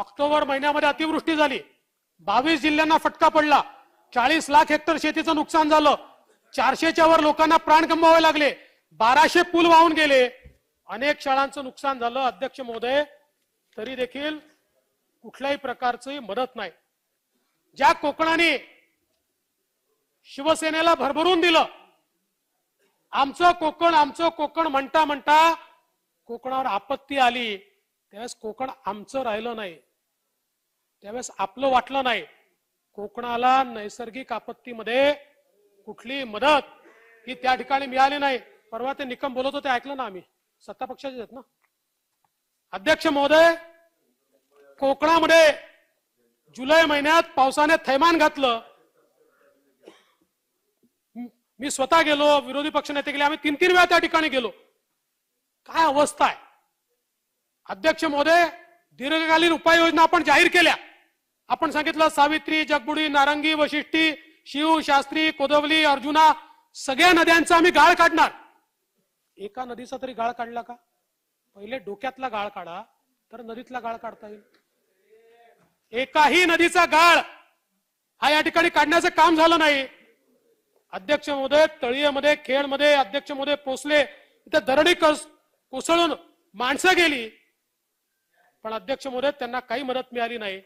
October महिन्यामध्ये अतिवृष्टी झाली बावीस जिल्ह्यांना फटका पडला चाळीस लाख हेक्टर शेतीचं नुकसान झालं चारशेच्या वर लोकांना प्राण गमवावे लागले बाराशे पूल वाहून गेले अनेक शाळांचं नुकसान झालं अध्यक्ष महोदय तरी देखील कुठल्याही प्रकारची मदत नाही ज्या कोकणाने शिवसेनेला भरभरून दिलं आमचं कोकण आमचं कोकण म्हणता म्हणता कोकणावर आपत्ती आली त्यावेळेस कोकण आमचं राहिलं नाही त्यावेळेस आपलं वाटलं नाही कोकणाला नैसर्गिक आपत्तीमध्ये कुठली मदत ही त्या ठिकाणी मिळाली नाही परवा ते निकम बोलत होते ऐकलं ना आम्ही सत्ता पक्षाचे आहेत ना अध्यक्ष महोदय कोकणामध्ये जुलै महिन्यात पावसाने थैमान घातलं मी स्वतः गेलो विरोधी पक्षनेते गेले आम्ही तीन तीन वेळा त्या ठिकाणी गेलो काय अवस्था आहे अध्यक्ष महोदय दीर्घकालीन उपाययोजना आपण जाहीर केल्या आपण सांगितलं सावित्री जगबुडी नारंगी वशिष्ठी शिव शास्त्री कोदवली अर्जुना सगळ्या नद्यांचा आम्ही गाळ काढणार एका नदीचा तरी गाळ काढला का पहिले डोक्यातला गाळ काढा तर नदीतला गाळ काढता येईल एकाही नदीचा गाळ हा या ठिकाणी काढण्याचं काम झालं नाही अध्यक्ष महोदय तळीयेमध्ये खेळमध्ये अध्यक्ष महोदय पोचले दरडी धरणी कोसळून माणसं गेली पण अध्यक्ष महोदय त्यांना काही मदत मिळाली नाही